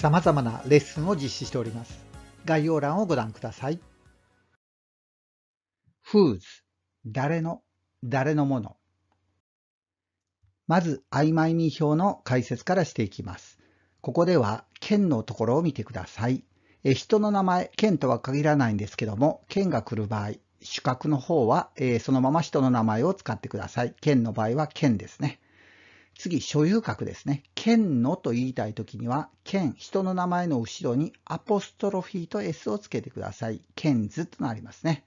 様々なレッスンを実施しております。概要欄をご覧ください。whose 誰の誰のものまず曖昧に表の解説からしていきます。ここでは県のところを見てください。え人の名前、県とは限らないんですけども、県が来る場合、主格の方は、えー、そのまま人の名前を使ってください。県の場合は県ですね。次、所有格ですね。県のと言いたいときには、県、人の名前の後ろにアポストロフィーと s をつけてください。県図となりますね。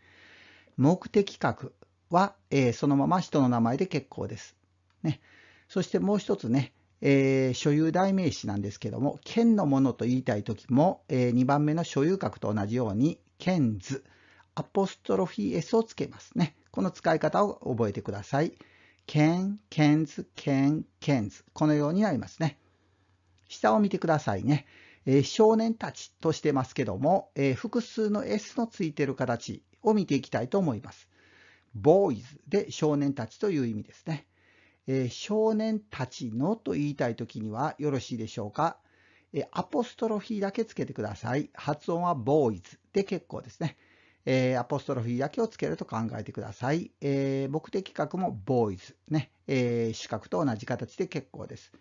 目的格は、えー、そのまま人の名前で結構です。ね。そしてもう一つね、えー、所有代名詞なんですけども、県のものと言いたいときも、えー、2番目の所有格と同じように、県図、アポストロフィー s をつけますね。この使い方を覚えてください。けん、けんず、けん、けんず。このようになりますね。下を見てくださいね。えー、少年たちとしてますけども、えー、複数の S のついてる形を見ていきたいと思います。ボーイズで少年たちという意味ですね。えー、少年たちのと言いたいときにはよろしいでしょうか。えアポストロフィーだけつけてください。発音はボーイズで結構ですね。えー、アポストロフィーだけをつけると考えてください。えー、目的格もボーイズ、ねえー、主格と同じ形で結構です。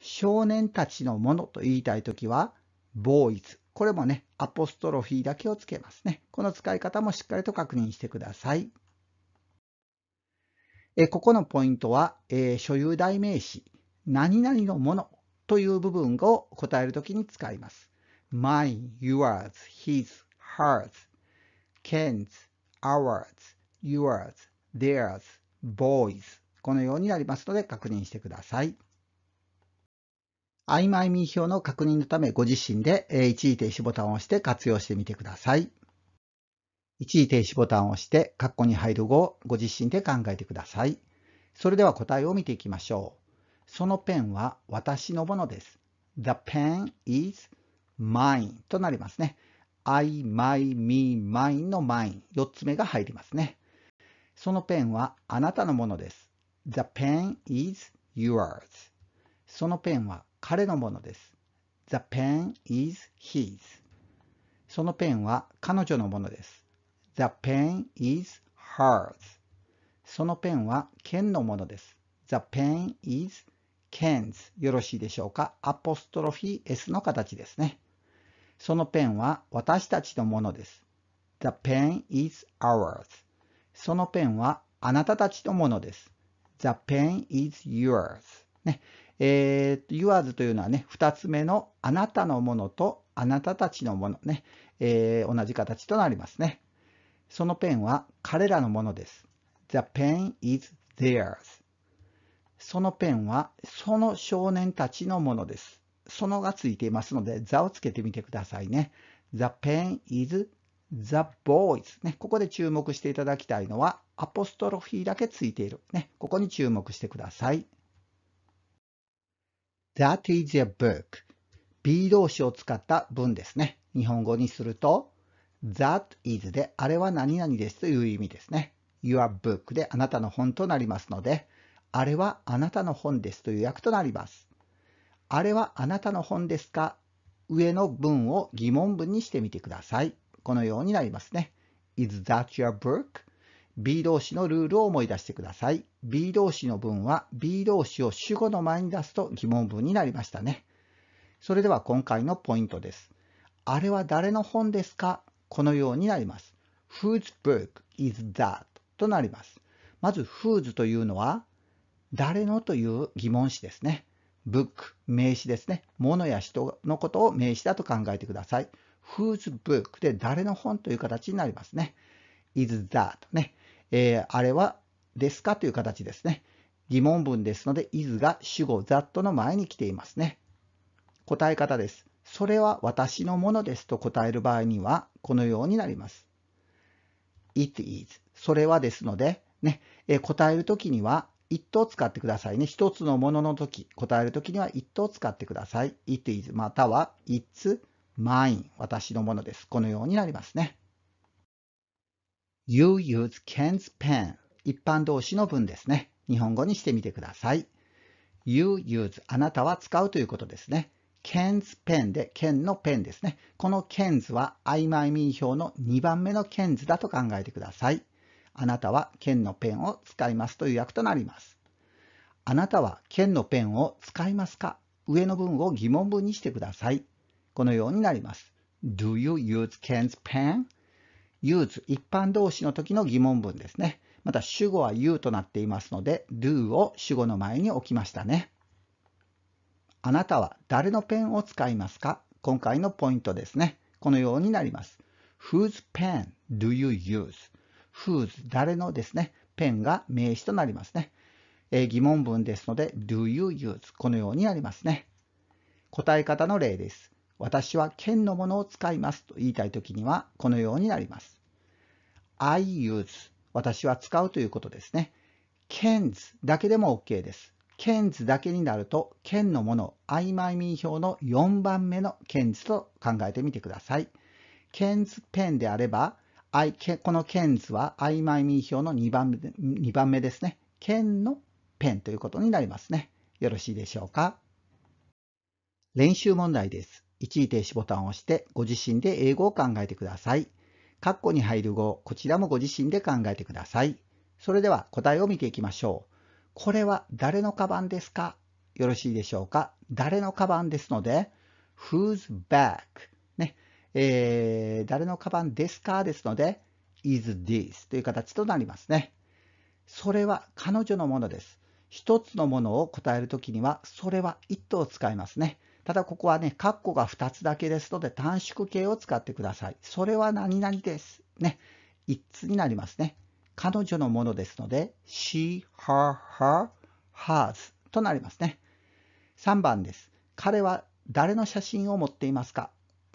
少年たちのものと言いたいときは、ボーイズ。これもね、アポストロフィーだけをつけますね。この使い方もしっかりと確認してください。えここのポイントは、えー、所有代名詞、何々のものという部分を答えるときに使います。mine, yours, his, hers k e n s ours, yours, theirs, boys このようになりますので確認してください。曖昧民表の確認のためご自身で一時停止ボタンを押して活用してみてください。一時停止ボタンを押して、括弧に入る後をご自身で考えてください。それでは答えを見ていきましょう。そのペンは私のものです。The pen is mine となりますね。I, my, me, mine の mine 4つ目が入りますね。そのペンはあなたのものです。The pen is yours. そのペンは彼のものです。The pen is his. そのペンは彼女のものです。The pen is hers. そのペンは剣のものです。The pen is Ken's よろしいでしょうかアポストロフィー S の形ですね。そのペンは私たちのものです。The pen is ours. そのペンはあなたたちのものです。The pen is yours. ね。えー、yours というのはね、二つ目のあなたのものとあなたたちのものね。えー、同じ形となりますね。そのペンは彼らのものです。The pen is theirs. そのペンはその少年たちのものです。そのがついていますので、座をつけてみてくださいね。The pen is the boys。ね、ここで注目していただきたいのは、アポストロフィーだけついている。ね、ここに注目してください。That is a book. B 動詞を使った文ですね。日本語にすると、that is で、あれは何々ですという意味ですね。your book であなたの本となりますので、あれはあなたの本ですという訳となります。あれはあなたの本ですか上の文を疑問文にしてみてください。このようになりますね。Is that your book? B 動詞のルールを思い出してください。B 動詞の文は B 動詞を主語の前に出すと疑問文になりましたね。それでは今回のポイントです。あれは誰の本ですかこのようになります。Whose book is that? となります。まず Whose というのは誰のという疑問詞ですね。ブック、名詞ですね。物や人のことを名詞だと考えてください。w h o s book で誰の本という形になりますね。is that ね。えー、あれはですかという形ですね。疑問文ですので is が主語 that の前に来ていますね。答え方です。それは私のものですと答える場合にはこのようになります。it is それはですので、ね、えー、答えるときには一等使ってくださいね。一つのものの時、答える時には一等使ってください。it is または it's mine 私のものです。このようになりますね。You use Ken's pen 一般動詞の文ですね。日本語にしてみてください。You use あなたは使うということですね。Ken's pen で Ken のペンですね。この Ken's は曖昧民表の2番目の Ken's だと考えてください。あなたは剣のペンを使いますという訳となります。あなたは剣のペンを使いますか上の文を疑問文にしてください。このようになります。Do you use Ken's pen? use 一般動詞の時の疑問文ですね。また主語は you となっていますので do を主語の前に置きましたね。あなたは誰のペンを使いますか今回のポイントですね。このようになります。Whose pen do you use? w h o s 誰のですね、ペンが名詞となりますね。えー、疑問文ですので do you use このようになりますね。答え方の例です。私は剣のものを使いますと言いたいときにはこのようになります。I use 私は使うということですね。k e n s だけでも OK です。k e n s だけになると剣のもの曖昧民ミ表の4番目の cans と考えてみてください。k e n s ペンであればこのケンズは曖昧民票の2番目 ,2 番目ですね。ケンのペンということになりますね。よろしいでしょうか。練習問題です。一時停止ボタンを押してご自身で英語を考えてください。括弧に入る語、こちらもご自身で考えてください。それでは答えを見ていきましょう。これは誰のカバンですかよろしいでしょうか誰のカバンですので、whose bag えー、誰のカバンですかですので、is this という形となりますね。それは彼女のものです。一つのものを答えるときには、それは it を使いますね。ただここはね、括弧が2つだけですので短縮形を使ってください。それは何々です。ね。it's になりますね。彼女のものですので、she, her, her, hers となりますね。3番です。彼は誰の写真を持っていますか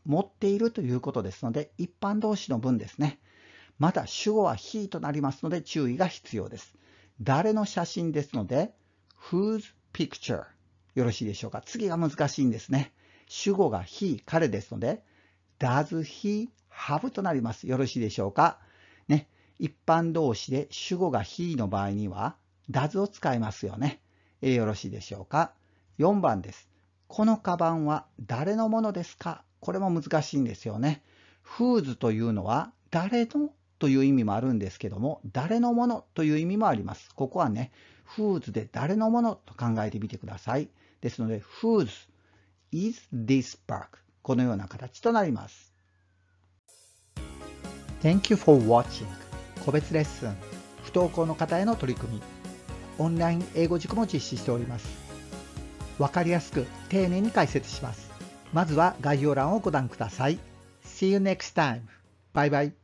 持っているということですので、一般動詞の文ですね。また主語は he となりますので注意が必要です。誰の写真ですので、whose picture よろしいでしょうか。次が難しいんですね。主語が he 彼ですので、does he have となります。よろしいでしょうか。ね、一般動詞で主語が he の場合には、does を使いますよね。えー、よろしいでしょうか。4番です。このカバンは誰のものですかこれも難しいんですよね。whose というのは誰のという意味もあるんですけども、誰のものという意味もあります。ここはね、whose で誰のものと考えてみてください。ですので、whose is this park? このような形となります。Thank you for watching 個別レッスン不登校の方への取り組みオンライン英語塾も実施しておりますわかりやすく丁寧に解説しますまずは概要欄をご覧ください。See you next time. Bye bye.